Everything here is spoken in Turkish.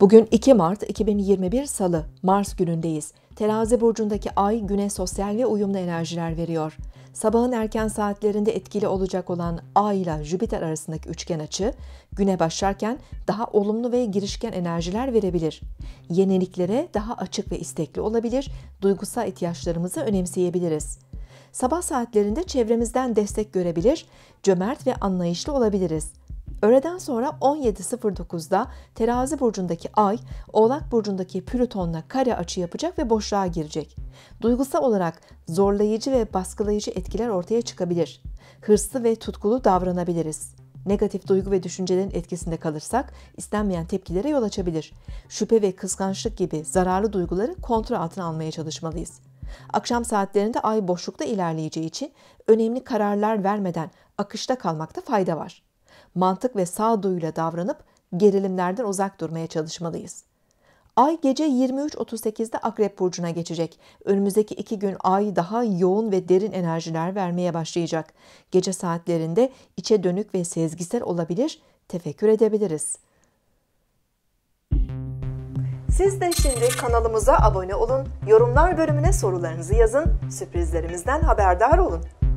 Bugün 2 Mart 2021 Salı, Mars günündeyiz. Terazi burcundaki ay güne sosyal ve uyumlu enerjiler veriyor. Sabahın erken saatlerinde etkili olacak olan Ay ile Jüpiter arasındaki üçgen açı güne başlarken daha olumlu ve girişken enerjiler verebilir. Yeniliklere daha açık ve istekli olabilir, duygusal ihtiyaçlarımızı önemseyebiliriz. Sabah saatlerinde çevremizden destek görebilir, cömert ve anlayışlı olabiliriz. Öğleden sonra 17.09'da terazi burcundaki ay, oğlak burcundaki plütonla kare açı yapacak ve boşluğa girecek. Duygusal olarak zorlayıcı ve baskılayıcı etkiler ortaya çıkabilir. Hırslı ve tutkulu davranabiliriz. Negatif duygu ve düşüncelerin etkisinde kalırsak istenmeyen tepkilere yol açabilir. Şüphe ve kıskançlık gibi zararlı duyguları kontrol altına almaya çalışmalıyız. Akşam saatlerinde ay boşlukta ilerleyeceği için önemli kararlar vermeden akışta kalmakta fayda var mantık ve sağduyuyla davranıp gerilimlerden uzak durmaya çalışmalıyız. Ay gece 23.38'de Akrep Burcu'na geçecek. Önümüzdeki iki gün ay daha yoğun ve derin enerjiler vermeye başlayacak. Gece saatlerinde içe dönük ve sezgisel olabilir, tefekkür edebiliriz. Siz de şimdi kanalımıza abone olun, yorumlar bölümüne sorularınızı yazın, sürprizlerimizden haberdar olun.